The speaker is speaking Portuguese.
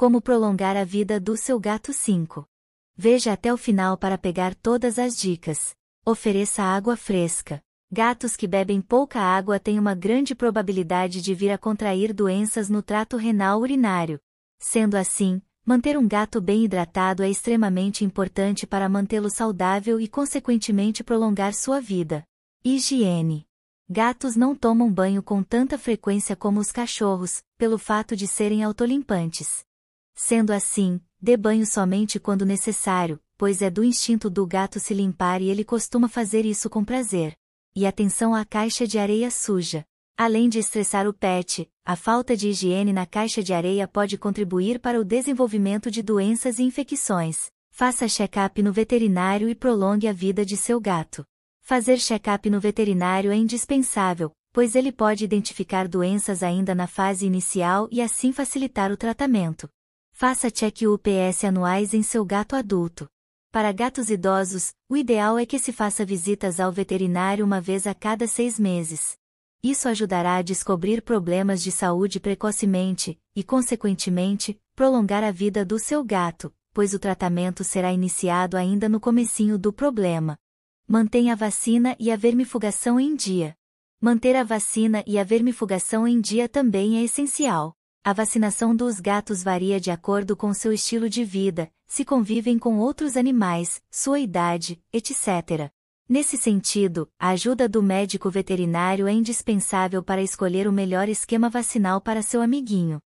Como prolongar a vida do seu gato 5. Veja até o final para pegar todas as dicas. Ofereça água fresca. Gatos que bebem pouca água têm uma grande probabilidade de vir a contrair doenças no trato renal urinário. Sendo assim, manter um gato bem hidratado é extremamente importante para mantê-lo saudável e, consequentemente, prolongar sua vida. Higiene. Gatos não tomam banho com tanta frequência como os cachorros, pelo fato de serem autolimpantes. Sendo assim, dê banho somente quando necessário, pois é do instinto do gato se limpar e ele costuma fazer isso com prazer. E atenção à caixa de areia suja. Além de estressar o pet, a falta de higiene na caixa de areia pode contribuir para o desenvolvimento de doenças e infecções. Faça check-up no veterinário e prolongue a vida de seu gato. Fazer check-up no veterinário é indispensável, pois ele pode identificar doenças ainda na fase inicial e assim facilitar o tratamento. Faça check UPS anuais em seu gato adulto. Para gatos idosos, o ideal é que se faça visitas ao veterinário uma vez a cada seis meses. Isso ajudará a descobrir problemas de saúde precocemente e, consequentemente, prolongar a vida do seu gato, pois o tratamento será iniciado ainda no comecinho do problema. Mantenha a vacina e a vermifugação em dia. Manter a vacina e a vermifugação em dia também é essencial. A vacinação dos gatos varia de acordo com seu estilo de vida, se convivem com outros animais, sua idade, etc. Nesse sentido, a ajuda do médico veterinário é indispensável para escolher o melhor esquema vacinal para seu amiguinho.